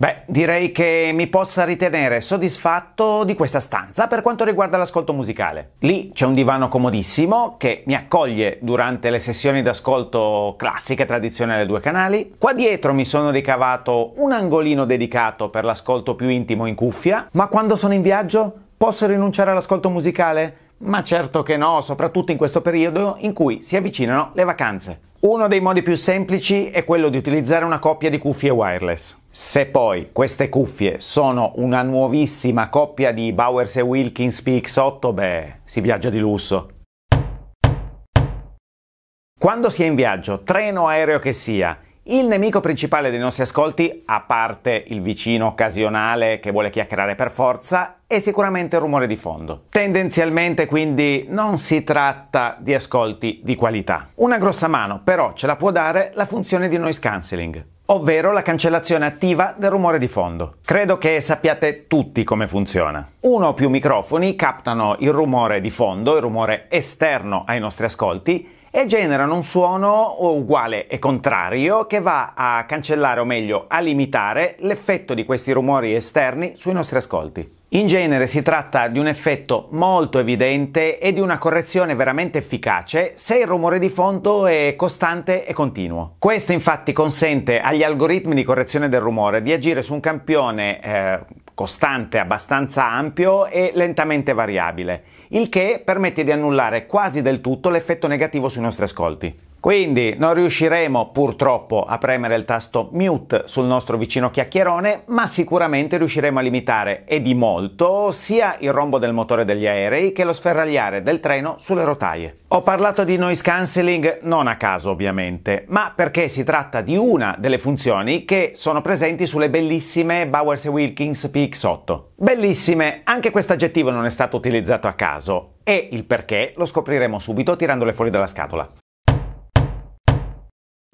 Beh, direi che mi possa ritenere soddisfatto di questa stanza per quanto riguarda l'ascolto musicale. Lì c'è un divano comodissimo che mi accoglie durante le sessioni d'ascolto classiche tradizionali dei due canali. Qua dietro mi sono ricavato un angolino dedicato per l'ascolto più intimo in cuffia, ma quando sono in viaggio posso rinunciare all'ascolto musicale? Ma certo che no, soprattutto in questo periodo in cui si avvicinano le vacanze. Uno dei modi più semplici è quello di utilizzare una coppia di cuffie wireless. Se poi queste cuffie sono una nuovissima coppia di Bowers e Wilkins PX8, beh, si viaggia di lusso. Quando si è in viaggio, treno aereo che sia, il nemico principale dei nostri ascolti, a parte il vicino occasionale che vuole chiacchierare per forza, è sicuramente il rumore di fondo. Tendenzialmente quindi non si tratta di ascolti di qualità. Una grossa mano però ce la può dare la funzione di noise cancelling ovvero la cancellazione attiva del rumore di fondo. Credo che sappiate tutti come funziona. Uno o più microfoni captano il rumore di fondo, il rumore esterno ai nostri ascolti, e generano un suono uguale e contrario che va a cancellare o meglio a limitare l'effetto di questi rumori esterni sui nostri ascolti. In genere si tratta di un effetto molto evidente e di una correzione veramente efficace se il rumore di fondo è costante e continuo. Questo infatti consente agli algoritmi di correzione del rumore di agire su un campione eh, costante, abbastanza ampio e lentamente variabile, il che permette di annullare quasi del tutto l'effetto negativo sui nostri ascolti. Quindi non riusciremo purtroppo a premere il tasto mute sul nostro vicino chiacchierone, ma sicuramente riusciremo a limitare e di molto sia il rombo del motore degli aerei che lo sferragliare del treno sulle rotaie. Ho parlato di noise cancelling non a caso ovviamente, ma perché si tratta di una delle funzioni che sono presenti sulle bellissime Bowers Wilkins PX8. Bellissime, anche questo aggettivo non è stato utilizzato a caso e il perché lo scopriremo subito tirandole fuori dalla scatola.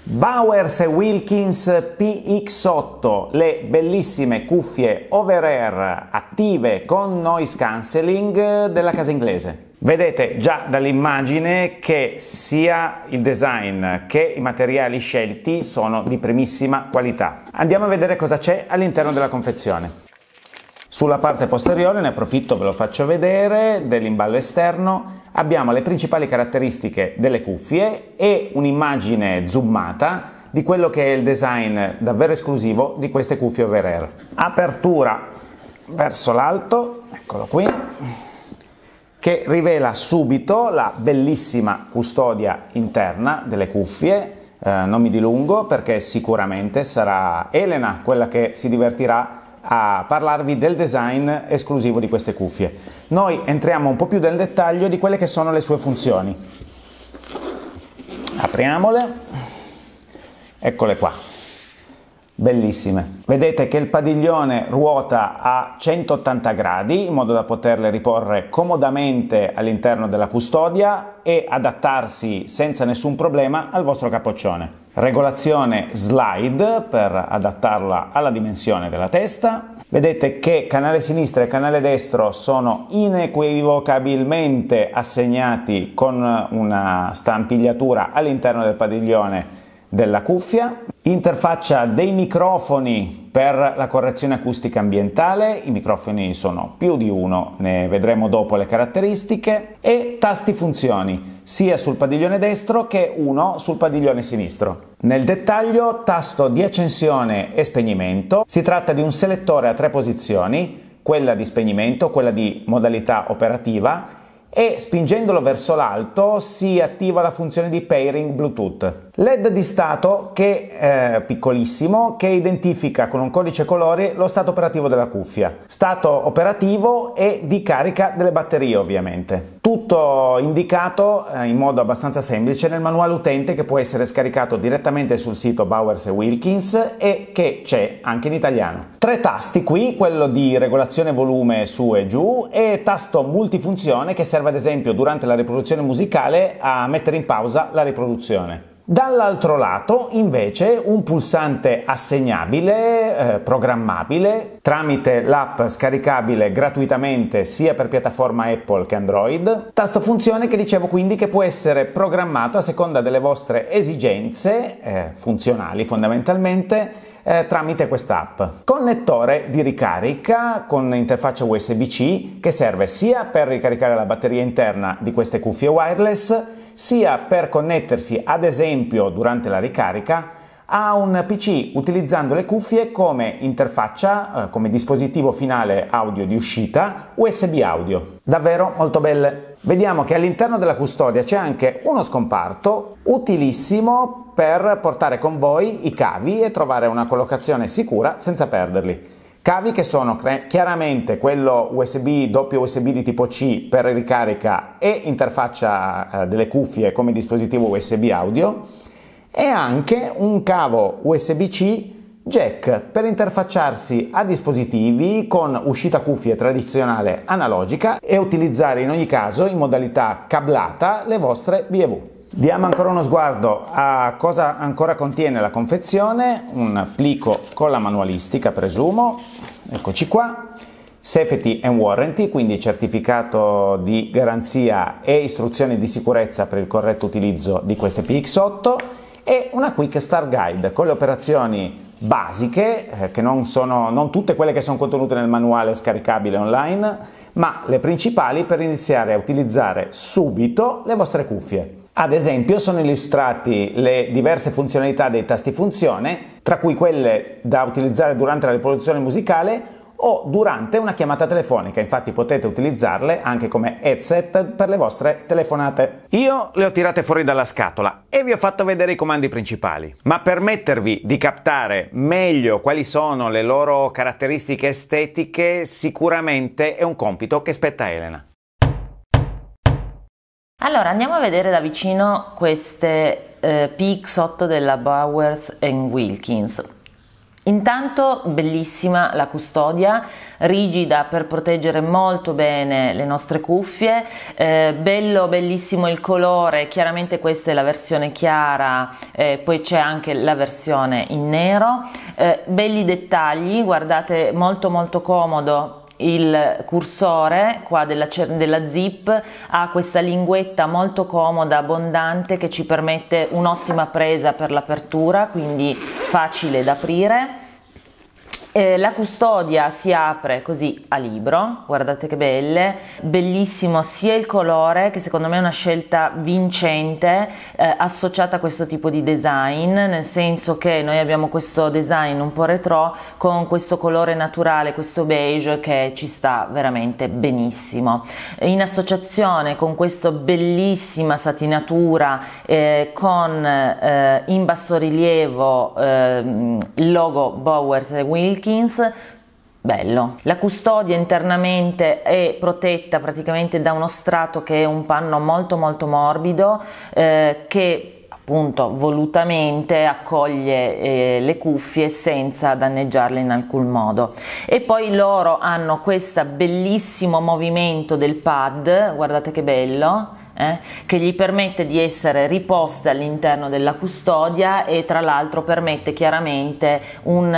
Bowers Wilkins PX8, le bellissime cuffie over-air attive con noise cancelling della casa inglese. Vedete già dall'immagine che sia il design che i materiali scelti sono di primissima qualità. Andiamo a vedere cosa c'è all'interno della confezione. Sulla parte posteriore, ne approfitto, ve lo faccio vedere, dell'imballo esterno abbiamo le principali caratteristiche delle cuffie e un'immagine zoomata di quello che è il design davvero esclusivo di queste cuffie over-air. Apertura verso l'alto, eccolo qui, che rivela subito la bellissima custodia interna delle cuffie. Eh, non mi dilungo perché sicuramente sarà Elena quella che si divertirà a parlarvi del design esclusivo di queste cuffie. Noi entriamo un po' più nel dettaglio di quelle che sono le sue funzioni. Apriamole, eccole qua, bellissime. Vedete che il padiglione ruota a 180 gradi in modo da poterle riporre comodamente all'interno della custodia e adattarsi senza nessun problema al vostro capoccione regolazione slide per adattarla alla dimensione della testa. Vedete che canale sinistro e canale destro sono inequivocabilmente assegnati con una stampigliatura all'interno del padiglione della cuffia. Interfaccia dei microfoni per la correzione acustica ambientale, i microfoni sono più di uno, ne vedremo dopo le caratteristiche, e tasti funzioni, sia sul padiglione destro che uno sul padiglione sinistro. Nel dettaglio, tasto di accensione e spegnimento, si tratta di un selettore a tre posizioni, quella di spegnimento, quella di modalità operativa e spingendolo verso l'alto si attiva la funzione di pairing Bluetooth. LED di stato che è eh, piccolissimo che identifica con un codice colore lo stato operativo della cuffia, stato operativo e di carica delle batterie ovviamente. Tutto indicato eh, in modo abbastanza semplice nel manuale utente che può essere scaricato direttamente sul sito Bowers Wilkins e che c'è anche in italiano. Tre tasti qui, quello di regolazione volume su e giù e tasto multifunzione che serve ad esempio durante la riproduzione musicale a mettere in pausa la riproduzione. Dall'altro lato invece un pulsante assegnabile, eh, programmabile, tramite l'app scaricabile gratuitamente sia per piattaforma Apple che Android, tasto funzione che dicevo quindi che può essere programmato a seconda delle vostre esigenze eh, funzionali fondamentalmente eh, tramite quest'app. Connettore di ricarica con interfaccia USB-C che serve sia per ricaricare la batteria interna di queste cuffie wireless sia per connettersi ad esempio durante la ricarica a un PC utilizzando le cuffie come interfaccia, eh, come dispositivo finale audio di uscita, USB audio. Davvero molto belle. Vediamo che all'interno della custodia c'è anche uno scomparto utilissimo per portare con voi i cavi e trovare una collocazione sicura senza perderli. Cavi che sono chiaramente quello USB, doppio USB di tipo C per ricarica e interfaccia eh, delle cuffie come dispositivo USB audio e anche un cavo USB-C jack per interfacciarsi a dispositivi con uscita cuffie tradizionale analogica e utilizzare in ogni caso in modalità cablata le vostre BEV. Diamo ancora uno sguardo a cosa ancora contiene la confezione, un plico con la manualistica presumo, eccoci qua, safety and warranty, quindi certificato di garanzia e istruzioni di sicurezza per il corretto utilizzo di queste PX8 e una quick start guide con le operazioni basiche, eh, che non sono non tutte quelle che sono contenute nel manuale scaricabile online, ma le principali per iniziare a utilizzare subito le vostre cuffie. Ad esempio sono illustrati le diverse funzionalità dei tasti funzione, tra cui quelle da utilizzare durante la riproduzione musicale o durante una chiamata telefonica, infatti potete utilizzarle anche come headset per le vostre telefonate. Io le ho tirate fuori dalla scatola e vi ho fatto vedere i comandi principali, ma permettervi di captare meglio quali sono le loro caratteristiche estetiche sicuramente è un compito che spetta Elena. Allora andiamo a vedere da vicino queste eh, PX8 della Bowers Wilkins. Intanto bellissima la custodia, rigida per proteggere molto bene le nostre cuffie, eh, bello bellissimo il colore, chiaramente questa è la versione chiara, eh, poi c'è anche la versione in nero, eh, belli dettagli, guardate molto molto comodo il cursore qua della, della, zip ha questa linguetta molto comoda, abbondante che ci permette un'ottima presa per l'apertura, quindi facile da aprire eh, la custodia si apre così a libro, guardate che belle, bellissimo sia il colore che secondo me è una scelta vincente eh, associata a questo tipo di design, nel senso che noi abbiamo questo design un po' retro con questo colore naturale, questo beige che ci sta veramente benissimo. In associazione con questa bellissima satinatura eh, con eh, in bassorilievo ehm, il logo Bowers Wilkie, Hopkins Bello. La custodia internamente è protetta praticamente da uno strato che è un panno molto molto morbido eh, che appunto volutamente accoglie eh, le cuffie senza danneggiarle in alcun modo e poi loro hanno questo bellissimo movimento del pad guardate che bello eh, che gli permette di essere riposte all'interno della custodia e tra l'altro permette chiaramente un,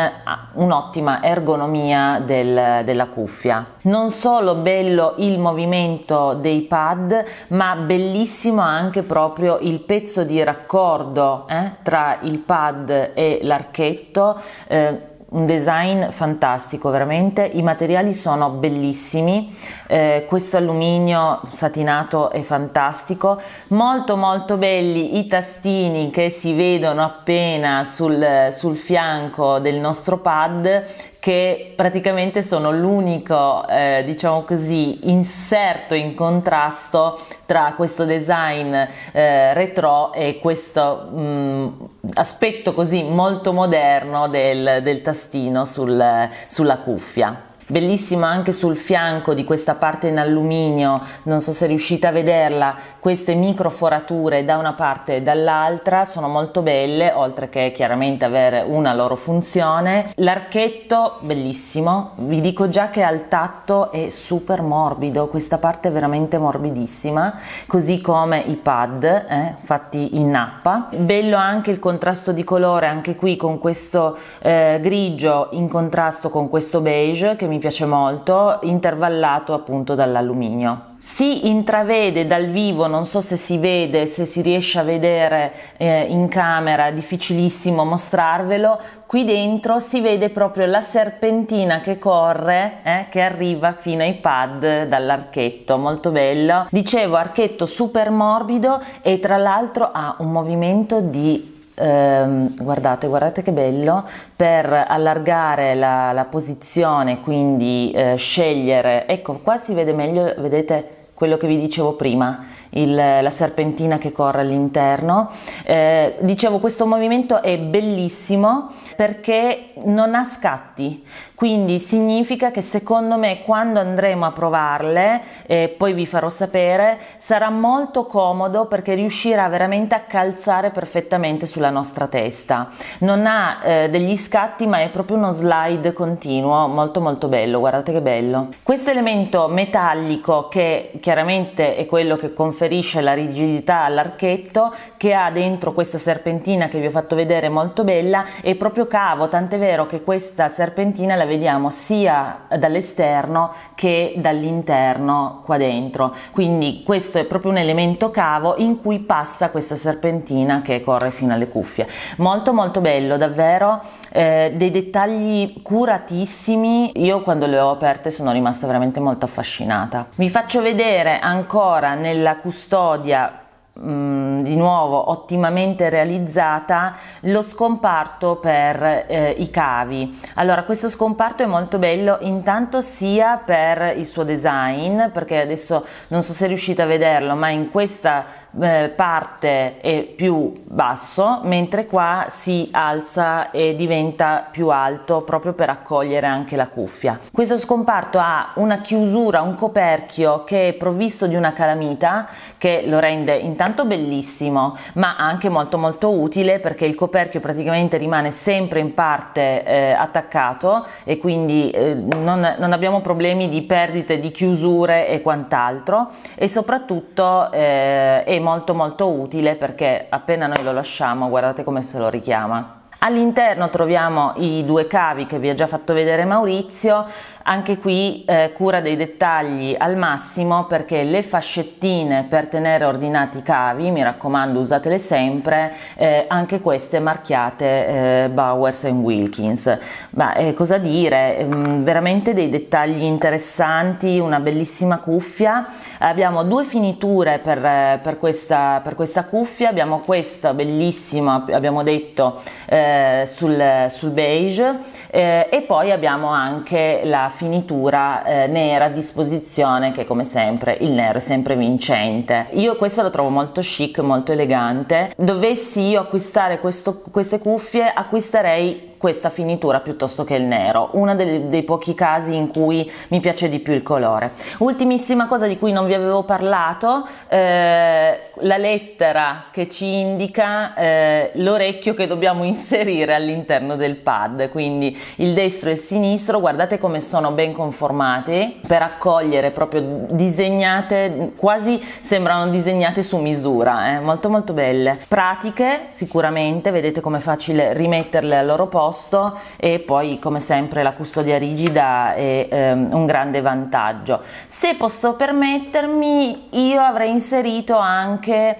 un'ottima ergonomia del, della cuffia. Non solo bello il movimento dei pad, ma bellissimo anche proprio il pezzo di raccordo eh, tra il pad e l'archetto. Eh, un design fantastico veramente, i materiali sono bellissimi, eh, questo alluminio satinato è fantastico, molto molto belli i tastini che si vedono appena sul, sul fianco del nostro pad che praticamente sono l'unico, eh, diciamo così, inserto in contrasto tra questo design eh, retro e questo mh, mm, aspetto così molto moderno del, del tastino sul, sulla cuffia bellissimo anche sul fianco di questa parte in alluminio, non so se riuscite a vederla, queste micro forature da una parte e dall'altra sono molto belle, oltre che chiaramente avere una loro funzione. L'archetto bellissimo, vi dico già che al tatto è super morbido, questa parte è veramente morbidissima, così come i pad eh, fatti in nappa. Bello anche il contrasto di colore, anche qui con questo eh, grigio in contrasto con questo beige che mi mi piace molto, intervallato appunto dall'alluminio. Si intravede dal vivo, non so se si vede, se si riesce a vedere eh, in camera, difficilissimo mostrarvelo, qui dentro si vede proprio la serpentina che corre, eh, che arriva fino ai pad dall'archetto, molto bello. Dicevo archetto super morbido e tra l'altro ha un movimento di ehm, guardate, guardate che bello, per allargare la, la posizione, quindi eh, scegliere, ecco qua si vede meglio, vedete quello che vi dicevo prima, il, la serpentina che corre all'interno. Eh, dicevo, questo movimento è bellissimo perché non ha scatti, quindi significa che secondo me quando andremo a provarle, eh, poi vi farò sapere, sarà molto comodo perché riuscirà veramente a calzare perfettamente sulla nostra testa. Non ha eh, degli scatti ma è proprio uno slide continuo, molto molto bello, guardate che bello. Questo elemento metallico che chiaramente è quello che conferisce la rigidità all'archetto, che ha dentro questa serpentina che vi ho fatto vedere molto bella, è proprio cavo, tant'è vero che questa serpentina la vediamo sia dall'esterno che dall'interno qua dentro. Quindi questo è proprio un elemento cavo in cui passa questa serpentina che corre fino alle cuffie. Molto molto bello, davvero eh, dei dettagli curatissimi. Io quando le ho aperte sono rimasta veramente molto affascinata. Vi faccio vedere ancora nella custodia Mm, di nuovo ottimamente realizzata lo scomparto per eh, i cavi. Allora, questo scomparto è molto bello intanto sia per il suo design, perché adesso non so se riuscite a vederlo, ma in questa eh, parte è più basso, mentre qua si alza e diventa più alto proprio per accogliere anche la cuffia. Questo scomparto ha una chiusura, un coperchio che è provvisto di una calamita che lo rende intanto bellissimo, ma anche molto molto utile perché il coperchio praticamente rimane sempre in parte eh, attaccato e quindi eh, non, non abbiamo problemi di perdite di chiusure e quant'altro e soprattutto eh, è molto molto molto utile perché appena noi lo lasciamo guardate come se lo richiama. All'interno troviamo i due cavi che vi ha già fatto vedere Maurizio anche qui eh, cura dei dettagli al massimo perché le fascettine per tenere ordinati i cavi, mi raccomando usatele sempre, eh, anche queste marchiate eh, Bowers and Wilkins. Ma eh, cosa dire, mm, veramente dei dettagli interessanti, una bellissima cuffia. Abbiamo due finiture per, eh, per, questa, per questa, cuffia, abbiamo questa bellissima, abbiamo detto, eh, sul, sul, beige e poi abbiamo anche la finitura eh, nera a disposizione che come sempre il nero è sempre vincente. Io questo lo trovo molto chic, molto elegante. Dovessi io acquistare questo, queste cuffie acquisterei questa finitura piuttosto che il nero, uno dei, dei pochi casi in cui mi piace di più il colore. Ultimissima cosa di cui non vi avevo parlato, eh, la lettera che ci indica eh, l'orecchio che dobbiamo inserire all'interno del pad, quindi il destro e il sinistro, guardate come sono ben conformati per accogliere, proprio disegnate, quasi sembrano disegnate su misura, eh? molto molto belle. Pratiche sicuramente, vedete come facile rimetterle al loro posto posto e poi come sempre la custodia rigida è ehm, un grande vantaggio. Se posso permettermi io avrei inserito anche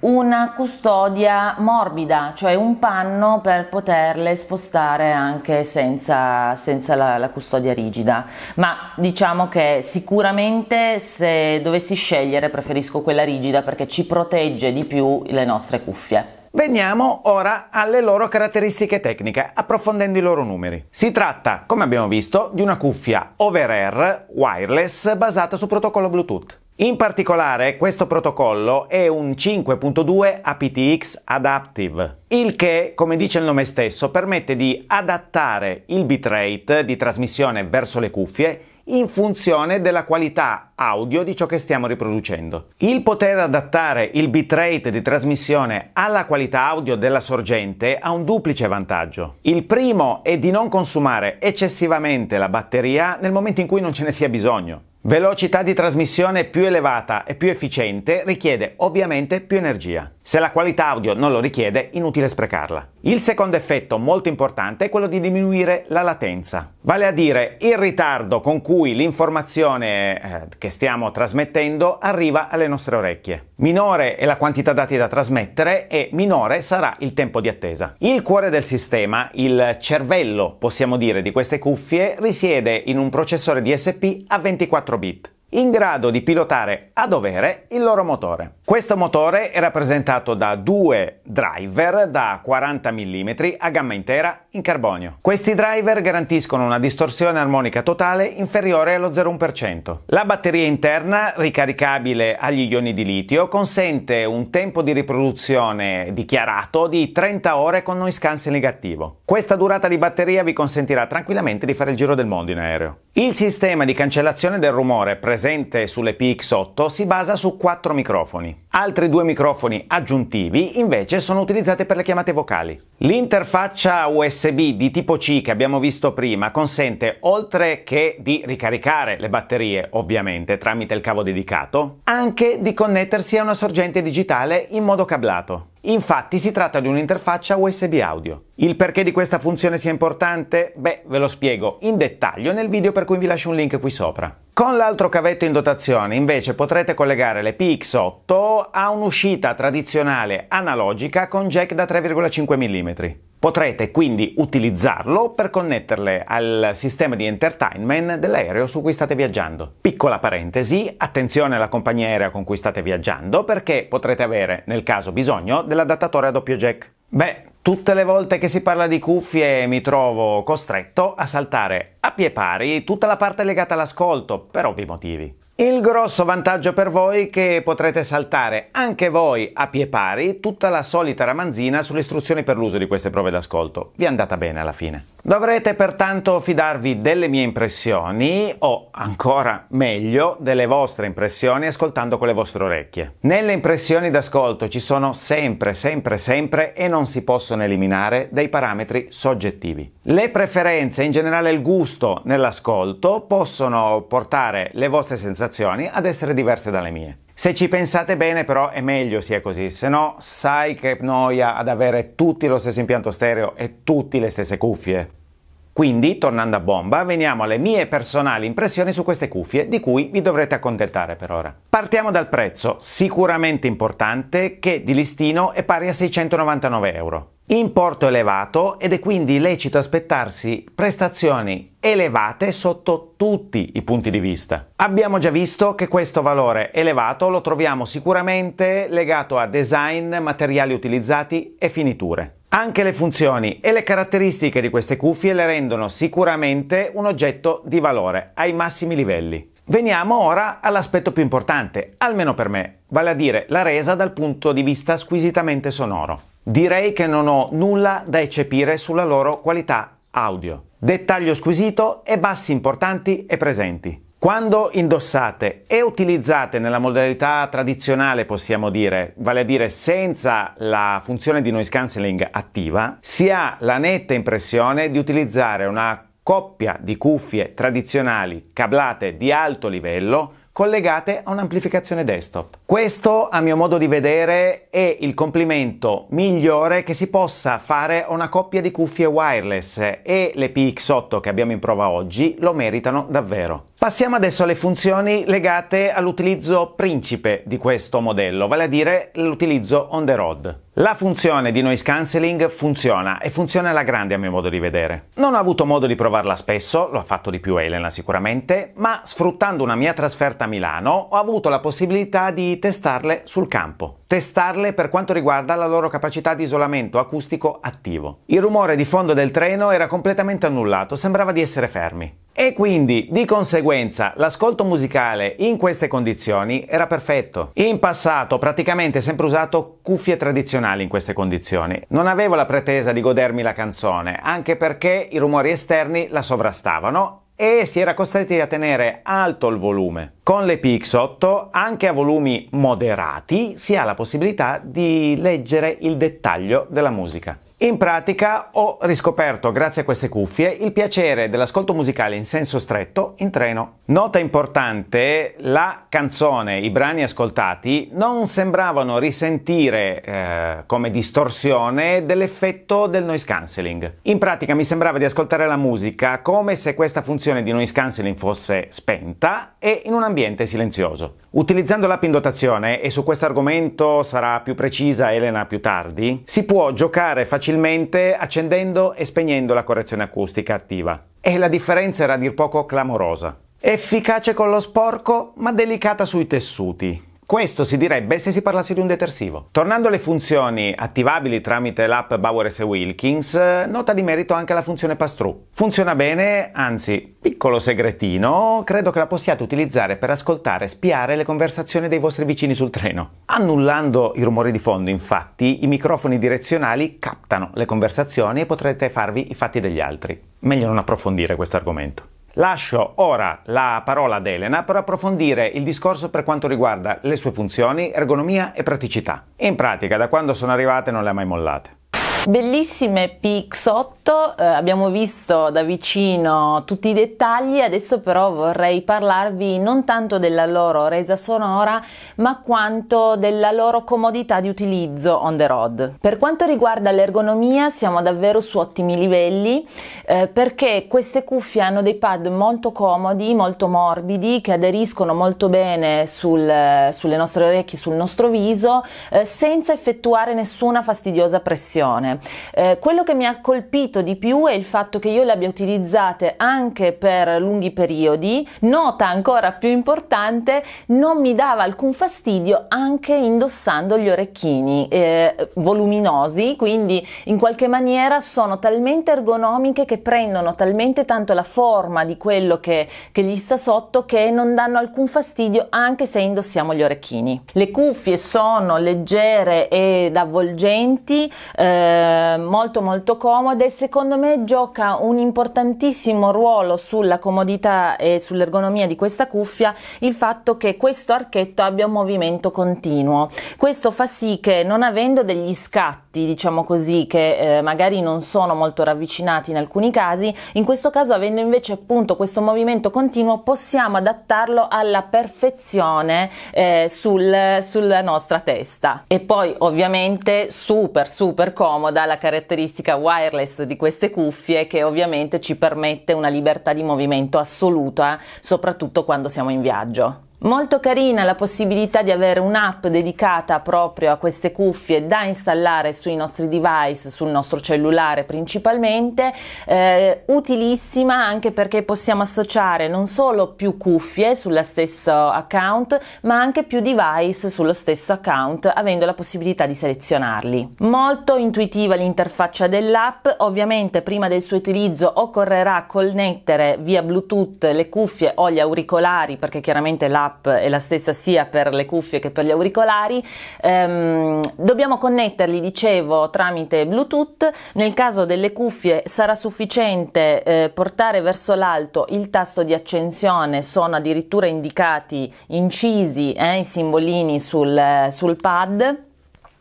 una custodia morbida, cioè un panno per poterle spostare anche senza, senza la, la, custodia rigida. Ma diciamo che sicuramente se dovessi scegliere preferisco quella rigida perché ci protegge di più le nostre cuffie. Veniamo ora alle loro caratteristiche tecniche, approfondendo i loro numeri. Si tratta, come abbiamo visto, di una cuffia over-air wireless basata su protocollo Bluetooth. In particolare questo protocollo è un 5.2 aptX Adaptive, il che, come dice il nome stesso, permette di adattare il bitrate di trasmissione verso le cuffie in funzione della qualità audio di ciò che stiamo riproducendo. Il poter adattare il bitrate di trasmissione alla qualità audio della sorgente ha un duplice vantaggio. Il primo è di non consumare eccessivamente la batteria nel momento in cui non ce ne sia bisogno. Velocità di trasmissione più elevata e più efficiente richiede ovviamente più energia. Se la qualità audio non lo richiede, inutile sprecarla. Il secondo effetto molto importante è quello di diminuire la latenza, vale a dire il ritardo con cui l'informazione eh, che stiamo trasmettendo arriva alle nostre orecchie. Minore è la quantità dati da trasmettere e minore sarà il tempo di attesa. Il cuore del sistema, il cervello, possiamo dire, di queste cuffie risiede in un processore DSP a 24 bit in grado di pilotare a dovere il loro motore. Questo motore è rappresentato da due driver da 40 mm a gamma intera in carbonio. Questi driver garantiscono una distorsione armonica totale inferiore allo 0,1%. La batteria interna, ricaricabile agli ioni di litio, consente un tempo di riproduzione dichiarato di 30 ore con noise cancelling attivo. Questa durata di batteria vi consentirà tranquillamente di fare il giro del mondo in aereo. Il sistema di cancellazione del rumore presente sulle PX8 si basa su quattro microfoni. Altri due microfoni aggiuntivi invece sono utilizzati per le chiamate vocali. L'interfaccia USB USB di tipo C che abbiamo visto prima consente oltre che di ricaricare le batterie ovviamente tramite il cavo dedicato anche di connettersi a una sorgente digitale in modo cablato. Infatti si tratta di un'interfaccia USB audio. Il perché di questa funzione sia importante? Beh, ve lo spiego in dettaglio nel video per cui vi lascio un link qui sopra. Con l'altro cavetto in dotazione invece potrete collegare le PX8 a un'uscita tradizionale analogica con jack da 3,5 mm. Potrete quindi utilizzarlo per connetterle al sistema di entertainment dell'aereo su cui state viaggiando. Piccola parentesi, attenzione alla compagnia aerea con cui state viaggiando perché potrete avere, nel caso bisogno, dell'adattatore a doppio jack. Beh, tutte le volte che si parla di cuffie mi trovo costretto a saltare a pie pari tutta la parte legata all'ascolto, per ovvi motivi. Il grosso vantaggio per voi è che potrete saltare anche voi a pie pari tutta la solita ramanzina sulle istruzioni per l'uso di queste prove d'ascolto. Vi è andata bene alla fine. Dovrete pertanto fidarvi delle mie impressioni o ancora meglio delle vostre impressioni ascoltando con le vostre orecchie. Nelle impressioni d'ascolto ci sono sempre, sempre, sempre e non si possono eliminare dei parametri soggettivi. Le preferenze, e in generale il gusto nell'ascolto, possono portare le vostre sensazioni interpretazioni ad essere diverse dalle mie. Se ci pensate bene però è meglio sia così, se no sai che noia ad avere tutti lo stesso impianto stereo e tutti le stesse cuffie. Quindi, tornando a bomba, veniamo alle mie personali impressioni su queste cuffie, di cui vi dovrete accontentare per ora. Partiamo dal prezzo, sicuramente importante, che di listino è pari a 699 euro importo elevato ed è quindi lecito aspettarsi prestazioni elevate sotto tutti i punti di vista. Abbiamo già visto che questo valore elevato lo troviamo sicuramente legato a design, materiali utilizzati e finiture. Anche le funzioni e le caratteristiche di queste cuffie le rendono sicuramente un oggetto di valore ai massimi livelli. Veniamo ora all'aspetto più importante, almeno per me, vale a dire la resa dal punto di vista squisitamente sonoro. Direi che non ho nulla da eccepire sulla loro qualità audio. Dettaglio squisito e bassi importanti e presenti. Quando indossate e utilizzate nella modalità tradizionale, possiamo dire, vale a dire senza la funzione di noise cancelling attiva, si ha la netta impressione di utilizzare una coppia di cuffie tradizionali cablate di alto livello collegate a un'amplificazione desktop. Questo, a mio modo di vedere, è il complimento migliore che si possa fare a una coppia di cuffie wireless e le PX8 che abbiamo in prova oggi lo meritano davvero. Passiamo adesso alle funzioni legate all'utilizzo principe di questo modello, vale a dire l'utilizzo on the road. La funzione di noise cancelling funziona e funziona alla grande a mio modo di vedere. Non ho avuto modo di provarla spesso, lo ha fatto di più Elena sicuramente, ma sfruttando una mia trasferta a Milano ho avuto la possibilità di testarle sul campo. Testarle per quanto riguarda la loro capacità di isolamento acustico attivo. Il rumore di fondo del treno era completamente annullato, sembrava di essere fermi. E quindi, di conseguenza, l'ascolto musicale in queste condizioni era perfetto. In passato ho praticamente sempre usato cuffie tradizionali in queste condizioni. Non avevo la pretesa di godermi la canzone, anche perché i rumori esterni la sovrastavano e si era costretti a tenere alto il volume. Con le PX8, anche a volumi moderati, si ha la possibilità di leggere il dettaglio della musica. In pratica ho riscoperto, grazie a queste cuffie, il piacere dell'ascolto musicale in senso stretto in treno. Nota importante, la canzone, i brani ascoltati non sembravano risentire eh, come distorsione dell'effetto del noise cancelling. In pratica mi sembrava di ascoltare la musica come se questa funzione di noise cancelling fosse spenta e in un ambiente silenzioso. Utilizzando l'app in dotazione, e su questo argomento sarà più precisa Elena più tardi, si può giocare facilmente accendendo e spegnendo la correzione acustica attiva. E la differenza era a dir poco clamorosa. Efficace con lo sporco, ma delicata sui tessuti. Questo si direbbe se si parlasse di un detersivo. Tornando alle funzioni attivabili tramite l'app Bowers Wilkins, nota di merito anche la funzione pass-through. Funziona bene, anzi, piccolo segretino, credo che la possiate utilizzare per ascoltare e spiare le conversazioni dei vostri vicini sul treno. Annullando i rumori di fondo, infatti, i microfoni direzionali captano le conversazioni e potrete farvi i fatti degli altri. Meglio non approfondire questo argomento. Lascio ora la parola ad Elena per approfondire il discorso per quanto riguarda le sue funzioni, ergonomia e praticità. In pratica, da quando sono arrivate non le ha mai mollate. Bellissime Pixotto, eh, abbiamo visto da vicino tutti i dettagli, adesso però vorrei parlarvi non tanto della loro resa sonora, ma quanto della loro comodità di utilizzo on the road. Per quanto riguarda l'ergonomia siamo davvero su ottimi livelli, eh, perché queste cuffie hanno dei pad molto comodi, molto morbidi, che aderiscono molto bene sul, sulle nostre orecchie, sul nostro viso, eh, senza effettuare nessuna fastidiosa pressione persone. Eh, quello che mi ha colpito di più è il fatto che io le abbia utilizzate anche per lunghi periodi, nota ancora più importante, non mi dava alcun fastidio anche indossando gli orecchini eh, voluminosi, quindi in qualche maniera sono talmente ergonomiche che prendono talmente tanto la forma di quello che, che gli sta sotto che non danno alcun fastidio anche se indossiamo gli orecchini. Le cuffie sono leggere ed avvolgenti, eh, eh, molto molto comode e secondo me gioca un importantissimo ruolo sulla comodità e sull'ergonomia di questa cuffia il fatto che questo archetto abbia un movimento continuo. Questo fa sì che non avendo degli scatti fatti, diciamo così, che eh, magari non sono molto ravvicinati in alcuni casi, in questo caso avendo invece appunto questo movimento continuo possiamo adattarlo alla perfezione eh, sul, sulla nostra testa. E poi ovviamente super super comoda la caratteristica wireless di queste cuffie che ovviamente ci permette una libertà di movimento assoluta, soprattutto quando siamo in viaggio. Molto carina la possibilità di avere un'app dedicata proprio a queste cuffie da installare sui nostri device, sul nostro cellulare principalmente, eh, utilissima anche perché possiamo associare non solo più cuffie sullo stesso account, ma anche più device sullo stesso account, avendo la possibilità di selezionarli. Molto intuitiva l'interfaccia dell'app, ovviamente prima del suo utilizzo occorrerà connettere via Bluetooth le cuffie o gli auricolari perché chiaramente l'app app è la stessa sia per le cuffie che per gli auricolari. Ehm, dobbiamo connetterli, dicevo, tramite Bluetooth. Nel caso delle cuffie sarà sufficiente eh, portare verso l'alto il tasto di accensione, sono addirittura indicati, incisi eh, i simbolini sul, eh, sul pad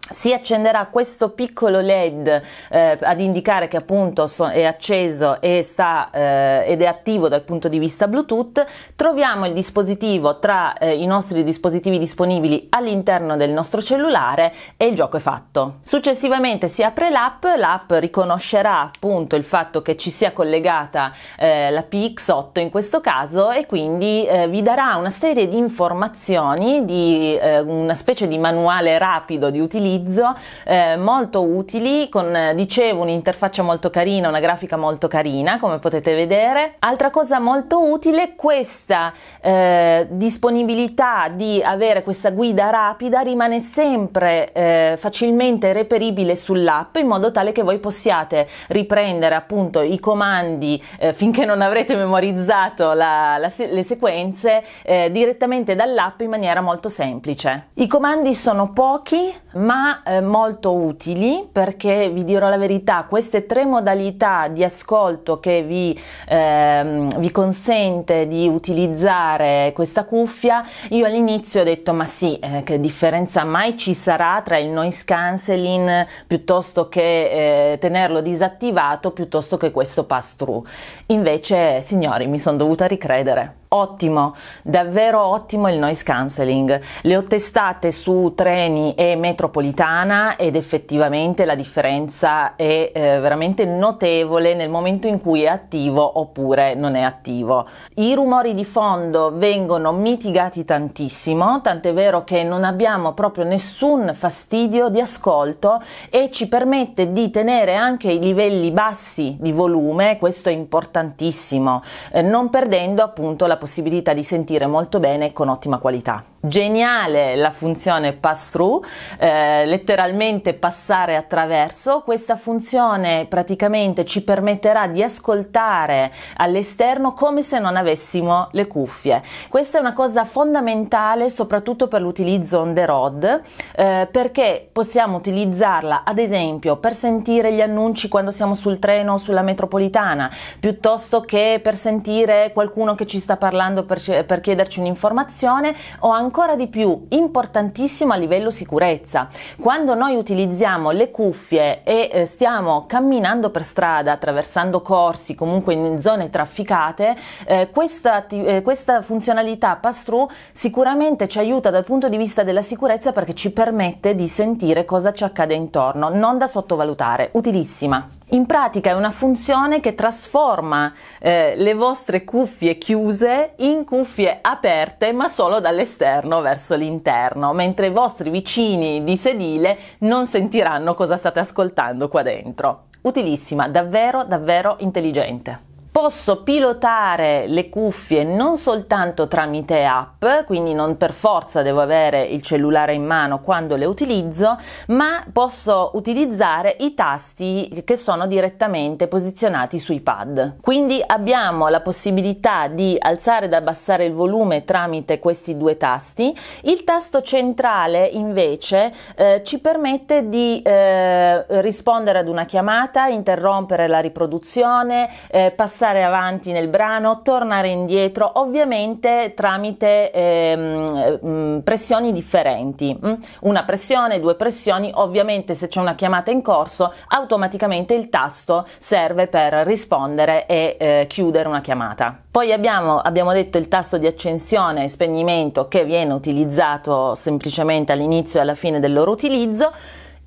si accenderà questo piccolo led eh, ad indicare che appunto so, è acceso e sta, eh, ed è attivo dal punto di vista Bluetooth. Troviamo il dispositivo tra eh, i nostri dispositivi disponibili all'interno del nostro cellulare e il gioco è fatto. Successivamente si apre l'app, l'app riconoscerà appunto il fatto che ci sia collegata eh, la PX8 in questo caso e quindi eh, vi darà una serie di informazioni, di eh, una specie di manuale rapido di utilizzo utilizzo eh, molto utili con dicevo un'interfaccia molto carina una grafica molto carina come potete vedere altra cosa molto utile questa eh, disponibilità di avere questa guida rapida rimane sempre eh, facilmente reperibile sull'app in modo tale che voi possiate riprendere appunto i comandi eh, finché non avrete memorizzato la, la, le sequenze eh, direttamente dall'app in maniera molto semplice i comandi sono pochi ma eh, molto utili perché vi dirò la verità, queste tre modalità di ascolto che vi, ehm, vi consente di utilizzare questa cuffia, io all'inizio ho detto ma sì, eh, che differenza mai ci sarà tra il noise cancelling piuttosto che eh, tenerlo disattivato piuttosto che questo pass through. Invece, signori, mi sono dovuta ricredere. Ottimo, davvero ottimo il noise cancelling. Le ho testate su treni e metropolitana ed effettivamente la differenza è eh, veramente notevole nel momento in cui è attivo oppure non è attivo. I rumori di fondo vengono mitigati tantissimo, tant'è vero che non abbiamo proprio nessun fastidio di ascolto e ci permette di tenere anche i livelli bassi di volume, questo è importante tantissimo, eh, non perdendo appunto la possibilità di sentire molto bene con ottima qualità. Geniale la funzione pass through, eh, letteralmente passare attraverso. Questa funzione praticamente ci permetterà di ascoltare all'esterno come se non avessimo le cuffie. Questa è una cosa fondamentale soprattutto per l'utilizzo on the road eh, perché possiamo utilizzarla ad esempio per sentire gli annunci quando siamo sul treno o sulla metropolitana, piuttosto piuttosto che per sentire qualcuno che ci sta parlando per, per chiederci un'informazione o ancora di più, importantissimo a livello sicurezza. Quando noi utilizziamo le cuffie e eh, stiamo camminando per strada, attraversando corsi, comunque in zone trafficate, eh, questa, eh, questa, funzionalità pass-through sicuramente ci aiuta dal punto di vista della sicurezza perché ci permette di sentire cosa ci accade intorno, non da sottovalutare, utilissima. In pratica è una funzione che trasforma eh, le vostre cuffie chiuse in cuffie aperte ma solo dall'esterno verso l'interno, mentre i vostri vicini di sedile non sentiranno cosa state ascoltando qua dentro. Utilissima, davvero davvero intelligente posso pilotare le cuffie non soltanto tramite app, quindi non per forza devo avere il cellulare in mano quando le utilizzo, ma posso utilizzare i tasti che sono direttamente posizionati sui pad. Quindi abbiamo la possibilità di alzare ed abbassare il volume tramite questi due tasti. Il tasto centrale invece eh, ci permette di eh, rispondere ad una chiamata, interrompere la riproduzione, eh, passare andare avanti nel brano, tornare indietro, ovviamente tramite ehm, mm, pressioni differenti. Mm? Una pressione, due pressioni, ovviamente se c'è una chiamata in corso, automaticamente il tasto serve per rispondere e eh, chiudere una chiamata. Poi abbiamo, abbiamo detto il tasto di accensione e spegnimento che viene utilizzato semplicemente all'inizio e alla fine del loro utilizzo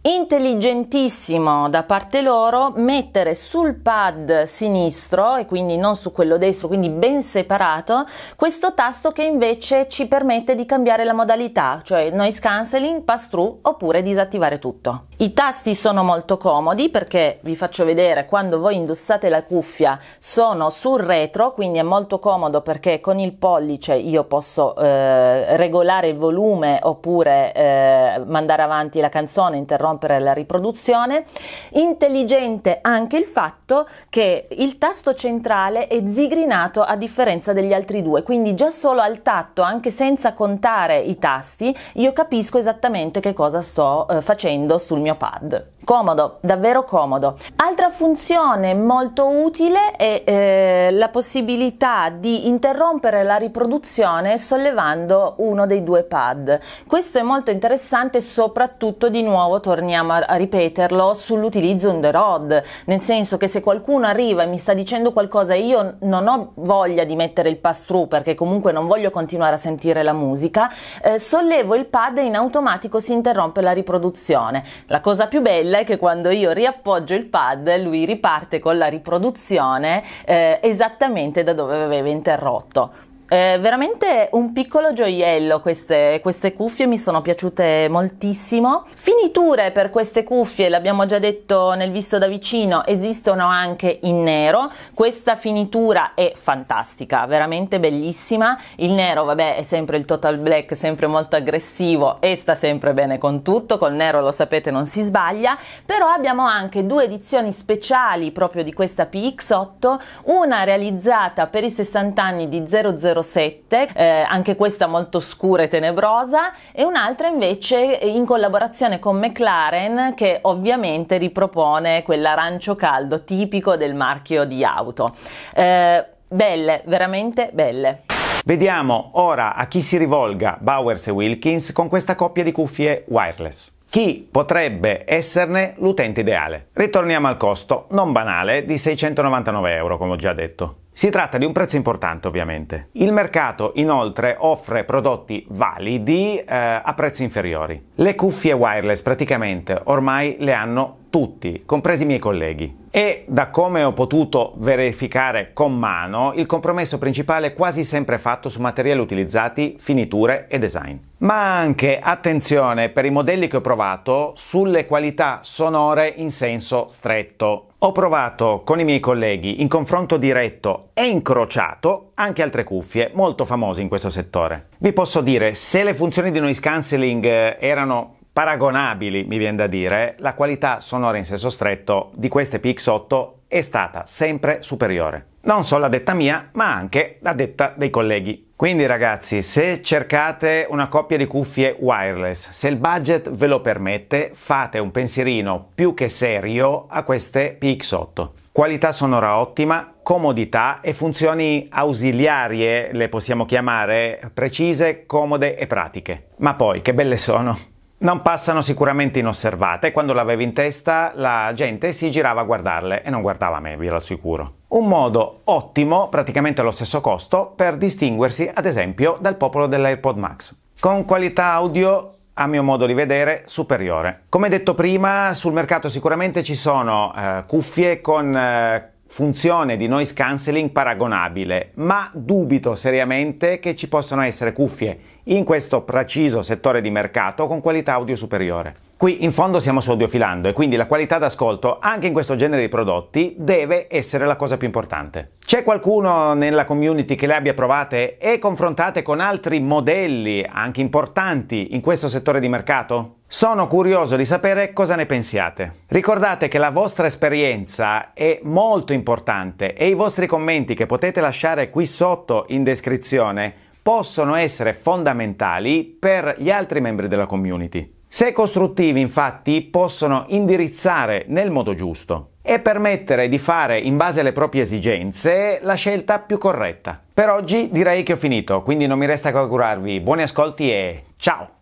intelligentissimo da parte loro mettere sul pad sinistro e quindi non su quello destro, quindi ben separato, questo tasto che invece ci permette di cambiare la modalità, cioè noise cancelling, pass through oppure disattivare tutto. I tasti sono molto comodi perché vi faccio vedere quando voi indossate la cuffia sono sul retro, quindi è molto comodo perché con il pollice io posso eh, regolare il volume oppure eh, mandare avanti la canzone, interrompere interrompere la riproduzione. Intelligente anche il fatto che il tasto centrale è zigrinato a differenza degli altri due, quindi già solo al tatto, anche senza contare i tasti, io capisco esattamente che cosa sto eh, facendo sul mio pad. Comodo, davvero comodo. Altra funzione molto utile è eh, la possibilità di interrompere la riproduzione sollevando uno dei due pad. Questo è molto interessante, soprattutto di nuovo torniamo a, a ripeterlo sull'utilizzo on the road, nel senso che se qualcuno arriva e mi sta dicendo qualcosa e io non ho voglia di mettere il pass through perché comunque non voglio continuare a sentire la musica, eh, sollevo il pad e in automatico si interrompe la riproduzione. La cosa più bella bella che quando io riappoggio il pad lui riparte con la riproduzione eh, esattamente da dove aveva interrotto. Eh, veramente un piccolo gioiello queste, queste, cuffie, mi sono piaciute moltissimo. Finiture per queste cuffie, l'abbiamo già detto nel visto da vicino, esistono anche in nero. Questa finitura è fantastica, veramente bellissima. Il nero, vabbè, è sempre il total black, sempre molto aggressivo e sta sempre bene con tutto. Col nero, lo sapete, non si sbaglia. Però abbiamo anche due edizioni speciali proprio di questa PX8, una realizzata per i 60 anni di 007 007, eh, anche questa molto scura e tenebrosa, e un'altra invece in collaborazione con McLaren che ovviamente ripropone quell'arancio caldo tipico del marchio di auto. Eh, belle, veramente belle. Vediamo ora a chi si rivolga Bowers e Wilkins con questa coppia di cuffie wireless. Chi potrebbe esserne l'utente ideale? Ritorniamo al costo non banale di 699 euro, come ho già detto. Si tratta di un prezzo importante ovviamente. Il mercato inoltre offre prodotti validi eh, a prezzi inferiori. Le cuffie wireless praticamente ormai le hanno tutti, compresi i miei colleghi. E da come ho potuto verificare con mano, il compromesso principale è quasi sempre fatto su materiali utilizzati, finiture e design. Ma anche, attenzione, per i modelli che ho provato, sulle qualità sonore in senso stretto. Ho provato con i miei colleghi in confronto diretto e incrociato anche altre cuffie molto famose in questo settore. Vi posso dire, se le funzioni di noise cancelling eh, erano paragonabili, mi viene da dire, la qualità sonora in senso stretto di queste PX8 è stata sempre superiore. Non solo la detta mia, ma anche la detta dei colleghi. Quindi ragazzi, se cercate una coppia di cuffie wireless, se il budget ve lo permette, fate un pensierino più che serio a queste PX8. Qualità sonora ottima, comodità e funzioni ausiliarie, le possiamo chiamare, precise, comode e pratiche. Ma poi, che belle sono! non passano sicuramente inosservate. Quando l'avevo in testa la gente si girava a guardarle e non guardava me, vi lo assicuro. Un modo ottimo, praticamente allo stesso costo, per distinguersi ad esempio dal popolo dell'AirPod Max. Con qualità audio a mio modo di vedere, superiore. Come detto prima, sul mercato sicuramente ci sono eh, cuffie con eh, funzione di noise cancelling paragonabile, ma dubito seriamente che ci possano essere cuffie in questo preciso settore di mercato con qualità audio superiore. Qui in fondo siamo su due filando e quindi la qualità d'ascolto anche in questo genere di prodotti deve essere la cosa più importante. C'è qualcuno nella community che le abbia provate e confrontate con altri modelli anche importanti in questo settore di mercato? Sono curioso di sapere cosa ne pensiate. Ricordate che la vostra esperienza è molto importante e i vostri commenti che potete lasciare qui sotto in descrizione possono essere fondamentali per gli altri membri della community. Se costruttivi, infatti, possono indirizzare nel modo giusto e permettere di fare, in base alle proprie esigenze, la scelta più corretta. Per oggi direi che ho finito, quindi non mi resta che augurarvi buoni ascolti e ciao!